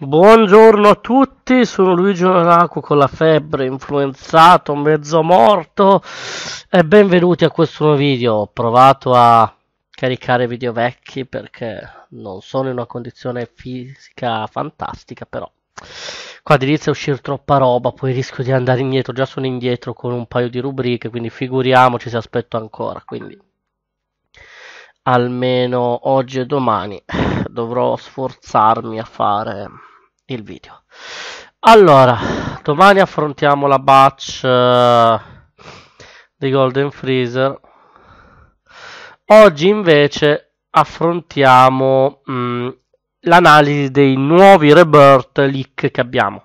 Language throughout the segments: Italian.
Buongiorno a tutti, sono Luigi Onaco con la febbre, influenzato, mezzo morto e benvenuti a questo nuovo video. Ho provato a caricare video vecchi perché non sono in una condizione fisica fantastica, però qua inizia a uscire troppa roba, poi rischio di andare indietro, già sono indietro con un paio di rubriche, quindi figuriamoci se aspetto ancora, quindi almeno oggi e domani dovrò sforzarmi a fare il video. Allora, domani affrontiamo la batch uh, di Golden Freezer. Oggi invece affrontiamo mm, l'analisi dei nuovi rebirth leak che abbiamo.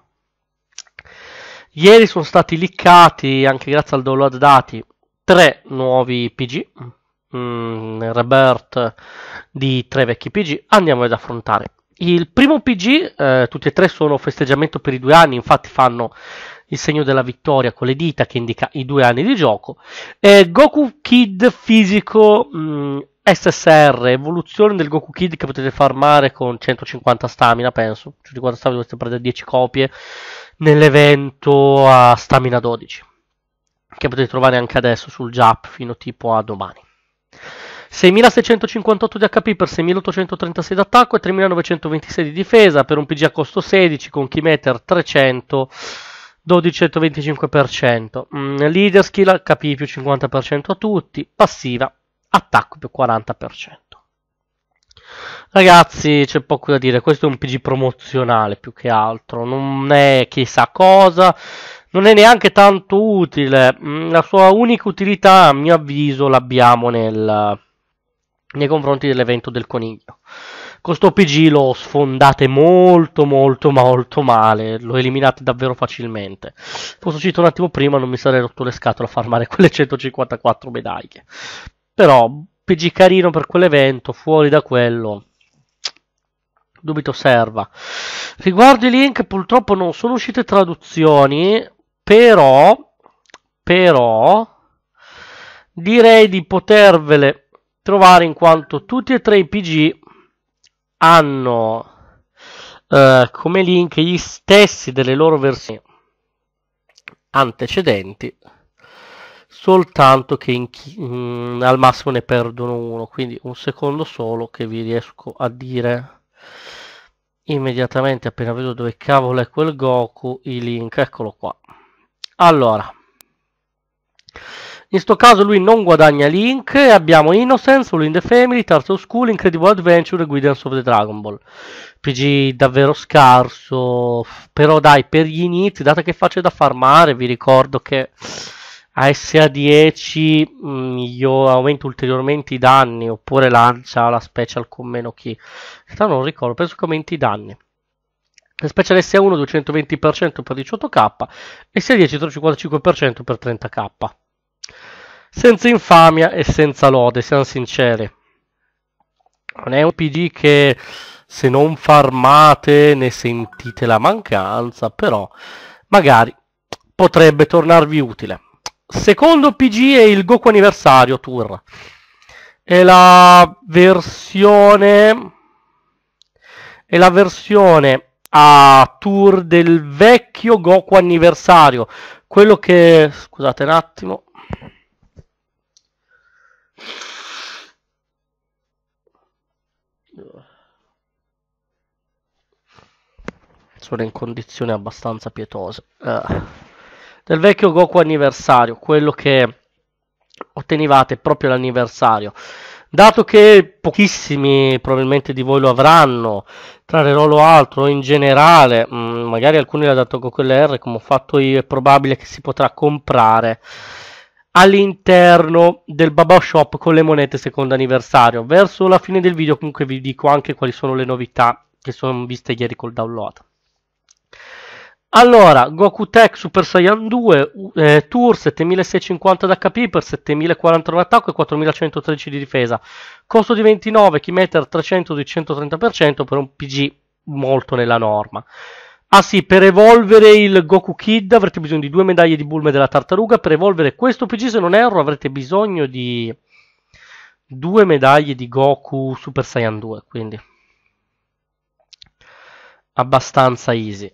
Ieri sono stati leakati, anche grazie al download dati, tre nuovi PG, mh, mm, mm, rebirth di tre vecchi PG. Andiamo ad affrontare. Il primo PG, eh, tutti e tre sono festeggiamento per i due anni, infatti fanno il segno della vittoria con le dita che indica i due anni di gioco. Eh, Goku Kid fisico mh, mm, SSR, evoluzione del Goku Kid che potete farmare con 150 stamina, penso. 150 stamina dovreste prendere 10 copie nell'evento a stamina 12, che potete trovare anche adesso sul Jap fino tipo a domani. 6658 di HP per 6836 d'attacco e 3926 di difesa per un PG a costo 16 con key meter 300 12,25%. Mm, leader skill HP più 50% a tutti, passiva attacco più 40%. Ragazzi, c'è poco da dire, questo è un PG promozionale più che altro, non è chissà cosa, non è neanche tanto utile, mm, la sua unica utilità a mio avviso l'abbiamo nel nei confronti dell'evento del coniglio. Con sto PG lo sfondate molto molto molto male, lo eliminate davvero facilmente. Fosse uscito un attimo prima non mi sarei rotto le scatole a farmare quelle 154 medaglie. Però PG carino per quell'evento, fuori da quello dubito serva. Riguardo i link purtroppo non sono uscite traduzioni, però però direi di potervele trovare in quanto tutti e tre i PG hanno eh, come link gli stessi delle loro versioni antecedenti soltanto che in chi, mh, mm, al massimo ne perdono uno quindi un secondo solo che vi riesco a dire immediatamente appena vedo dove cavolo è quel Goku i link eccolo qua allora in sto caso lui non guadagna link, e abbiamo Innocence, All in the Family, Tarso School, Incredible Adventure e Guidance of the Dragon Ball. PG davvero scarso, però dai, per gli inizi, data che faccio da farmare, vi ricordo che a SA10 mh, mm, io aumento ulteriormente i danni, oppure lancia la special con meno chi. In non ricordo, penso che aumenti i danni. La special SA1 220% per 18k e SA10 355% per 30k. Senza infamia e senza lode, siamo sinceri. Non è un PG che se non farmate ne sentite la mancanza, però magari potrebbe tornarvi utile. Secondo PG è il Goku Anniversario Tour. È la versione è la versione a tour del vecchio Goku Anniversario, quello che scusate un attimo sono in condizioni abbastanza pietose. Uh, del vecchio Goku anniversario, quello che ottenivate proprio l'anniversario. Dato che pochissimi probabilmente di voi lo avranno, trarrò lo altro in generale, mh, mm, magari alcuni l'ha dato con l'R come ho fatto io, è probabile che si potrà comprare all'interno del Baba Shop con le monete secondo anniversario. Verso la fine del video comunque vi dico anche quali sono le novità che sono viste ieri col download. Allora, Goku Tech Super Saiyan 2, eh, Tour 7650 d'HP per 7049 attacco e 4113 di difesa. Costo di 29, Kimeter 300 di 130% per un PG molto nella norma. Ah sì, per evolvere il Goku Kid avrete bisogno di due medaglie di Bulma e della tartaruga. Per evolvere questo PG, se non erro, avrete bisogno di due medaglie di Goku Super Saiyan 2, quindi abbastanza easy.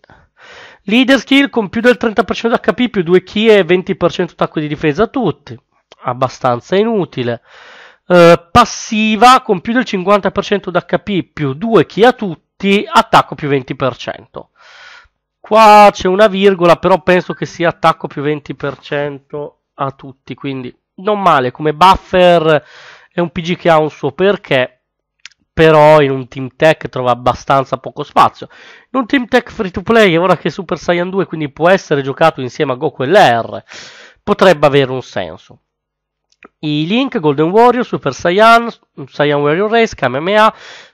Leader skill con più del 30% HP più 2 key e 20% attacco di difesa a tutti. Abbastanza inutile. Uh, passiva con più del 50% d'HP più 2 key a tutti, attacco più 20%. Qua c'è una virgola, però penso che sia attacco più 20% a tutti, quindi non male. Come buffer è un PG che ha un suo perché però in un team tech trova abbastanza poco spazio. In un team tech free to play, ora che è Super Saiyan 2, quindi può essere giocato insieme a Goku e LR, potrebbe avere un senso. I Link, Golden Warrior, Super Saiyan, Saiyan Warrior Race, Kamehameha,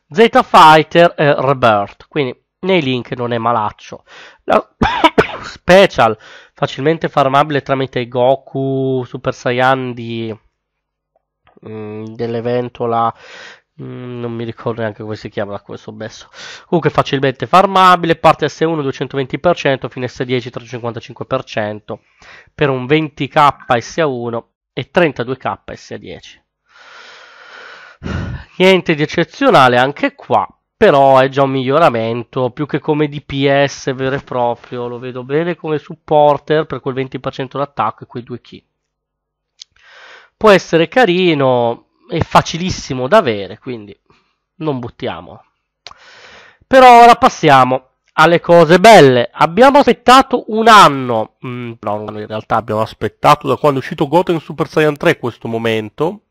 Z Fighter e Rebirth. Quindi nei Link non è malaccio. La special, facilmente farmabile tramite Goku, Super Saiyan di mm, dell'evento là Mm, non mi ricordo neanche come si chiama questo besso. Comunque facilmente farmabile, parte S1 220%, fine S10 355%, per un 20k sa 1 e 32k sa 10 Niente di eccezionale anche qua, però è già un miglioramento, più che come DPS vero e proprio, lo vedo bene come supporter per quel 20% d'attacco e quei due key. Può essere carino, è facilissimo da avere, quindi non buttiamolo. Però ora passiamo alle cose belle. Abbiamo aspettato un anno, mm, no, in realtà abbiamo aspettato da quando è uscito Goten Super Saiyan 3 questo momento.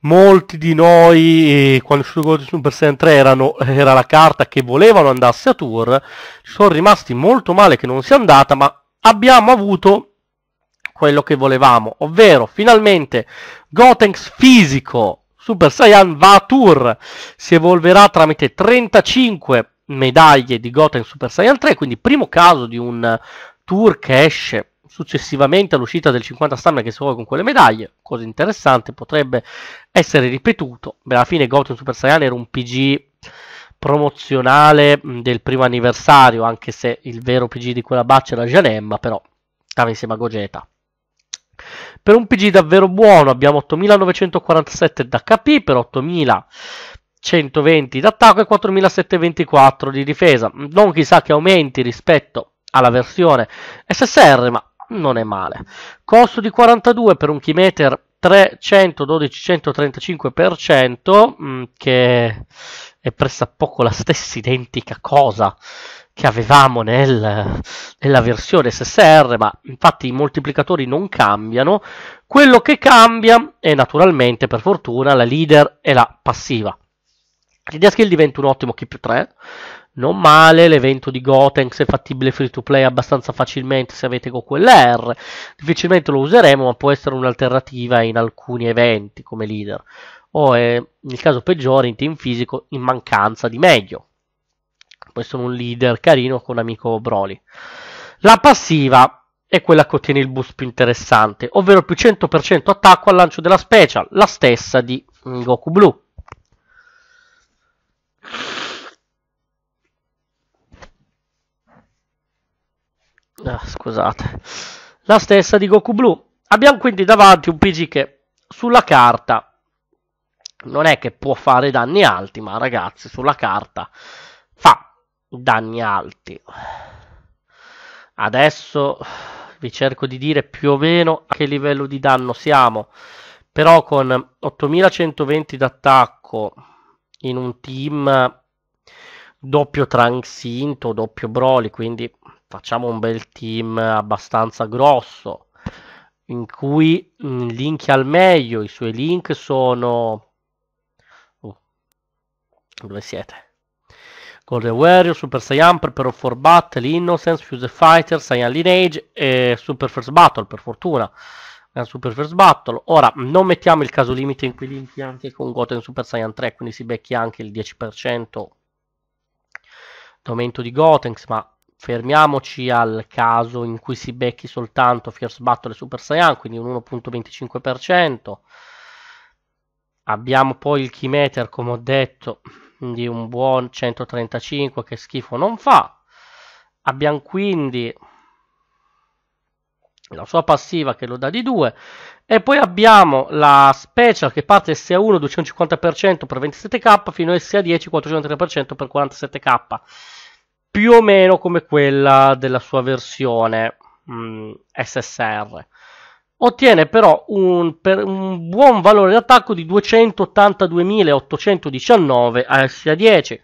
Molti di noi, eh, quando è uscito Goten Super Saiyan 3, erano, era la carta che volevano andasse a tour. Ci sono rimasti molto male che non sia andata, ma abbiamo avuto quello che volevamo, ovvero finalmente Gotenks fisico Super Saiyan va a tour, si evolverà tramite 35 medaglie di Gotenks Super Saiyan 3, quindi primo caso di un tour che esce successivamente all'uscita del 50 stamina che si vuole con quelle medaglie, cosa interessante, potrebbe essere ripetuto, Beh, alla fine Gotenks Super Saiyan era un PG promozionale del primo anniversario, anche se il vero PG di quella batch era Janemma, però stava insieme a Gogeta. Per un PG davvero buono abbiamo 8947 d'HP per 8120 d'attacco e 4724 di difesa. Non chissà che aumenti rispetto alla versione SSR, ma non è male. Costo di 42 per un Keymeter 312-135%, mm, che è pressappoco la stessa identica cosa che avevamo nel, nella versione SSR, ma infatti i moltiplicatori non cambiano. Quello che cambia è naturalmente, per fortuna, la leader e la passiva. L'idea skill diventa un ottimo key più 3, non male, l'evento di Gotenks è fattibile free to play abbastanza facilmente se avete con quell'R, difficilmente lo useremo ma può essere un'alternativa in alcuni eventi come leader, o è eh, nel caso peggiore in team fisico in mancanza di meglio può essere un leader carino con un amico Broly. La passiva è quella che ottiene il boost più interessante, ovvero più 100% attacco al lancio della special, la stessa di Goku Blue. Ah, scusate, la stessa di Goku Blue. Abbiamo quindi davanti un PG che sulla carta non è che può fare danni alti, ma ragazzi, sulla carta danni alti. Adesso vi cerco di dire più o meno a che livello di danno siamo, però con 8120 d'attacco in un team doppio Tranxinto, doppio Broly, quindi facciamo un bel team abbastanza grosso in cui mm, linki al meglio, i suoi link sono... Uh, dove siete? Golden Warrior, Super Saiyan, Prepare for Battle, Innocence, Fuse Fighter, Saiyan Lineage e Super First Battle, per fortuna. Super First Battle. Ora, non mettiamo il caso limite in cui li anche con Goten Super Saiyan 3, quindi si becchi anche il 10% d'aumento di Gotenks, ma fermiamoci al caso in cui si becchi soltanto First Battle e Super Saiyan, quindi un 1.25%. Abbiamo poi il key meter, come ho detto, di un buon 135 che schifo non fa. Abbiamo quindi la sua passiva che lo dà di 2 e poi abbiamo la special che parte SA1 250% per 27k fino a SA10 403% per 47k più o meno come quella della sua versione mh, mm, SSR Ottiene però un, un buon valore d'attacco di 282.819 a SA10.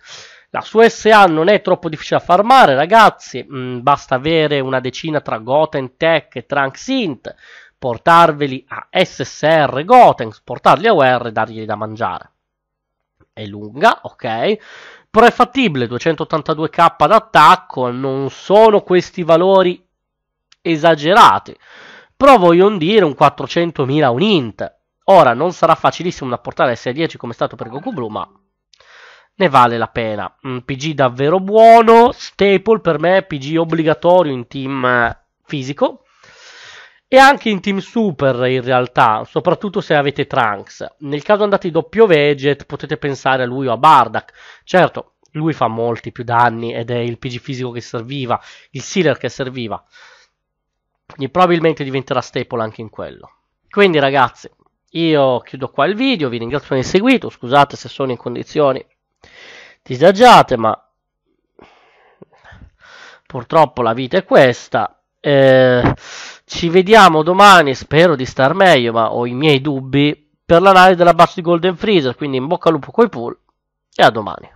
La sua SA non è troppo difficile da farmare, ragazzi. Mm, basta avere una decina tra Goten Tech e Trunk Synth, portarveli a SSR Goten, portarli a UR e dargli da mangiare. È lunga, ok. Però è fattibile, 282k d'attacco, non sono questi valori esagerati però voglio dire un 400.000 un int. Ora non sarà facilissimo da portare S10 come è stato per Goku Blue, ma ne vale la pena. Un PG davvero buono, staple per me, PG obbligatorio in team eh, fisico e anche in team super in realtà, soprattutto se avete Trunks. Nel caso andate in doppio Veget potete pensare a lui o a Bardak. Certo, lui fa molti più danni ed è il PG fisico che serviva, il Sealer che serviva. Quindi probabilmente diventerà staple anche in quello. Quindi ragazzi, io chiudo qua il video, vi ringrazio per aver seguito, scusate se sono in condizioni disagiate, ma purtroppo la vita è questa. Eh, ci vediamo domani, spero di star meglio, ma ho i miei dubbi per l'analisi della bassa di Golden Freezer, quindi in bocca al lupo coi pool e a domani.